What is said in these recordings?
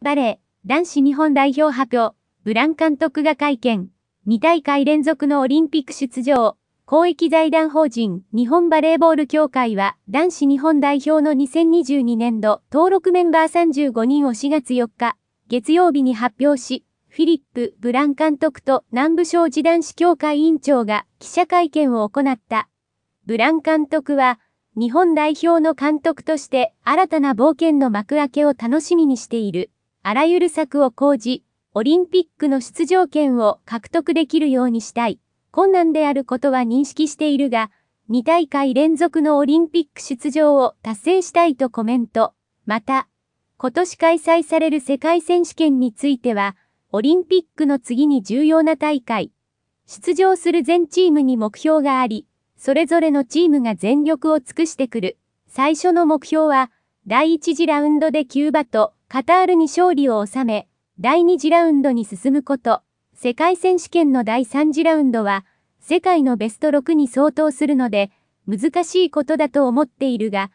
バレー男子日本代表発表、ブラン監督が会見、2大会連続のオリンピック出場、公益財団法人日本バレーボール協会は男子日本代表の2022年度登録メンバー35人を4月4日、月曜日に発表し、フィリップ・ブラン監督と南部商事男子協会委員長が記者会見を行った。ブラン監督は、日本代表の監督として新たな冒険の幕開けを楽しみにしている。あらゆる策を講じ、オリンピックの出場権を獲得できるようにしたい。困難であることは認識しているが、2大会連続のオリンピック出場を達成したいとコメント。また、今年開催される世界選手権については、オリンピックの次に重要な大会。出場する全チームに目標があり、それぞれのチームが全力を尽くしてくる。最初の目標は、第1次ラウンドでキューバとカタールに勝利を収め、第2次ラウンドに進むこと、世界選手権の第3次ラウンドは、世界のベスト6に相当するので、難しいことだと思っているが、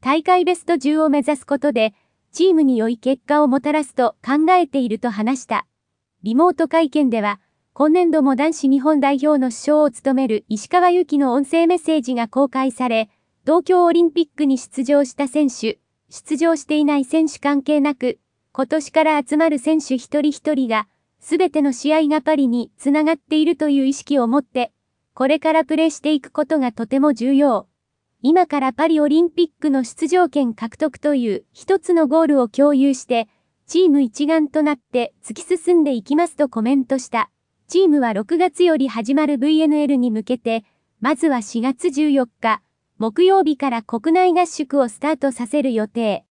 大会ベスト10を目指すことで、チームに良い結果をもたらすと考えていると話した。リモート会見では、今年度も男子日本代表の主将を務める石川祐希の音声メッセージが公開され、東京オリンピックに出場した選手、出場していない選手関係なく、今年から集まる選手一人一人が、すべての試合がパリにつながっているという意識を持って、これからプレーしていくことがとても重要。今からパリオリンピックの出場権獲得という一つのゴールを共有して、チーム一丸となって突き進んでいきますとコメントした。チームは6月より始まる VNL に向けて、まずは4月14日、木曜日から国内合宿をスタートさせる予定。